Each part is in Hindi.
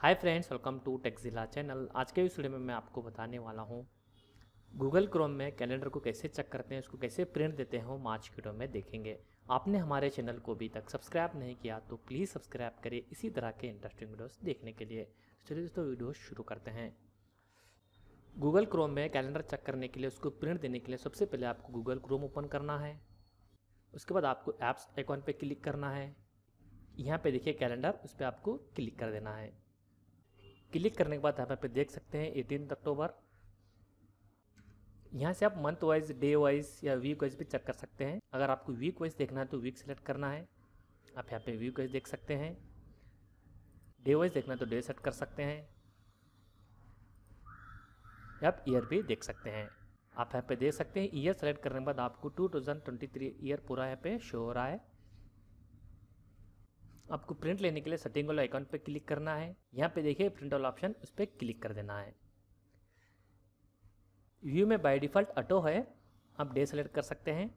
hi friends welcome to Texila channel आज के इस वीडियो में मैं आपको बताने वाला हूँ गूगल क्रोम में कैलेंडर को कैसे चेक करते हैं उसको कैसे प्रिंट देते हैं मार्च की वीडियो में देखेंगे आपने हमारे चैनल को अभी तक सब्सक्राइब नहीं किया तो प्लीज़ सब्सक्राइब करें इसी तरह के इंटरेस्टिंग वीडियोस देखने के लिए तो चलिए दोस्तों वीडियो शुरू करते हैं गूगल क्रोम में कैलेंडर चेक करने के लिए उसको प्रिंट देने के लिए सबसे पहले आपको गूगल क्रोम ओपन करना है उसके बाद आपको ऐप्स आइकॉन पर क्लिक करना है यहाँ पर देखिए कैलेंडर उस पर आपको क्लिक कर देना है क्लिक करने के बाद आप यहाँ पे देख सकते हैं एटीन अक्टूबर यहाँ से आप मंथ वाइज डे वाइज या वीक वाइज भी चेक कर सकते हैं अगर आपको वीक वाइज देखना है तो वीक सेलेक्ट करना है आप यहाँ पे वीक वाइज देख सकते हैं डे वाइज देखना है तो डे सेट कर सकते हैं या आप ईयर भी देख सकते हैं आप यहाँ पे देख सकते हैं ईयर सेलेक्ट करने के बाद आपको 2023 ईयर पूरा यहाँ पे शो हो रहा है आपको प्रिंट लेने के लिए सेटिंग वाला आइकॉन पर क्लिक करना है यहाँ पे देखिए प्रिंट वाला ऑप्शन उस पर क्लिक कर देना है व्यू में बाय डिफ़ॉल्ट ऑटो है आप डे सेलेक्ट कर सकते हैं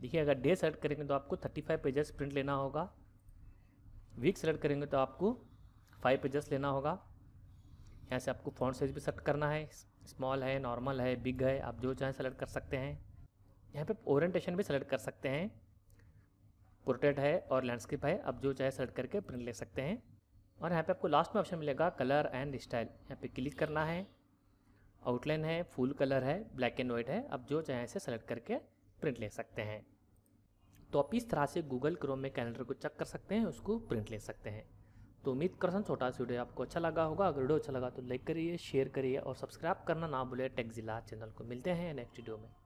देखिए अगर डे सेलेक्ट करेंगे तो आपको 35 पेजेस प्रिंट लेना होगा वीक सेलेक्ट करेंगे तो आपको 5 पेजेस लेना होगा यहाँ से आपको फॉन्ट साइज भी सेलेक्ट करना है स्मॉल है नॉर्मल है बिग है आप जो चाहें सेलेक्ट कर सकते हैं यहाँ पे ओरिएंटेशन भी सेलेक्ट कर सकते हैं पोर्ट्रेट है और लैंडस्केप है आप जो चाहे सेलेक्ट करके प्रिंट ले सकते हैं और यहाँ पे आपको लास्ट में ऑप्शन मिलेगा कलर एंड स्टाइल यहाँ पे क्लिक करना है आउटलाइन है फुल कलर है ब्लैक एंड वाइट है आप जो चाहे इसे सेलेक्ट करके प्रिंट ले सकते हैं तो आप इस तरह से गूगल क्रोम में कैलेंडर को चेक कर सकते हैं उसको प्रिंट ले सकते हैं तो उम्मीद कर करसन छोटा सा वीडियो आपको अच्छा लगा होगा अगर वीडियो अच्छा लगा तो लाइक करिए शेयर करिए और सब्सक्राइब करना ना भूलें टेक्जिला चैनल को मिलते हैं नेक्स्ट वीडियो में